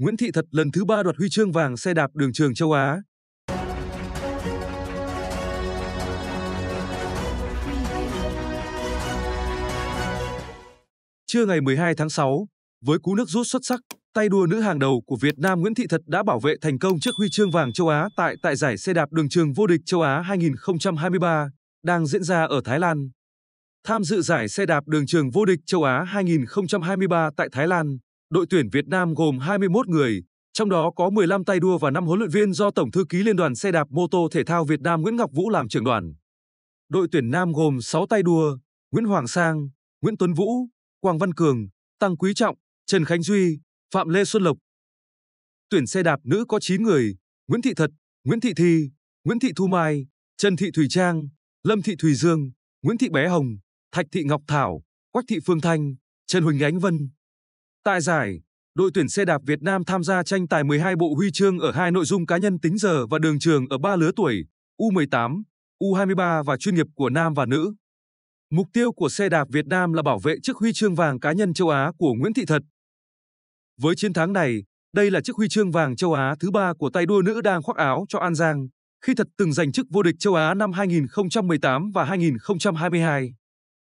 Nguyễn Thị Thật lần thứ ba đoạt huy chương vàng xe đạp đường trường châu Á. Trưa ngày 12 tháng 6, với cú nước rút xuất sắc, tay đua nữ hàng đầu của Việt Nam Nguyễn Thị Thật đã bảo vệ thành công chiếc huy chương vàng châu Á tại tại giải xe đạp đường trường vô địch châu Á 2023 đang diễn ra ở Thái Lan. Tham dự giải xe đạp đường trường vô địch châu Á 2023 tại Thái Lan, Đội tuyển Việt Nam gồm 21 người, trong đó có 15 tay đua và 5 huấn luyện viên do Tổng thư ký Liên đoàn xe đạp mô tô thể thao Việt Nam Nguyễn Ngọc Vũ làm trưởng đoàn. Đội tuyển nam gồm 6 tay đua, Nguyễn Hoàng Sang, Nguyễn Tuấn Vũ, Quang Văn Cường, Tăng Quý Trọng, Trần Khánh Duy, Phạm Lê Xuân Lộc. Tuyển xe đạp nữ có 9 người, Nguyễn Thị Thật, Nguyễn Thị Thi, Nguyễn Thị Thu Mai, Trần Thị Thùy Trang, Lâm Thị Thùy Dương, Nguyễn Thị Bé Hồng, Thạch Thị Ngọc Thảo, Quách Thị Phương Thanh, Trần Huỳnh Ánh Vân. Tại giải, đội tuyển xe đạp Việt Nam tham gia tranh tài 12 bộ huy chương ở hai nội dung cá nhân tính giờ và đường trường ở ba lứa tuổi, U18, U23 và chuyên nghiệp của nam và nữ. Mục tiêu của xe đạp Việt Nam là bảo vệ chiếc huy chương vàng cá nhân châu Á của Nguyễn Thị Thật. Với chiến thắng này, đây là chiếc huy chương vàng châu Á thứ ba của tay đua nữ đang khoác áo cho An Giang, khi Thật từng giành chức vô địch châu Á năm 2018 và 2022.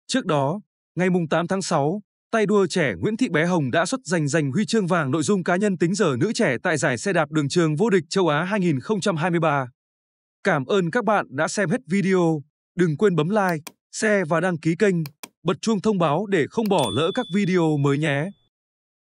Trước đó, ngày 8 tháng 6, tay đua trẻ Nguyễn Thị Bé Hồng đã xuất giành giành huy chương vàng nội dung cá nhân tính giờ nữ trẻ tại giải xe đạp đường trường vô địch châu Á 2023. Cảm ơn các bạn đã xem hết video. Đừng quên bấm like, share và đăng ký kênh, bật chuông thông báo để không bỏ lỡ các video mới nhé.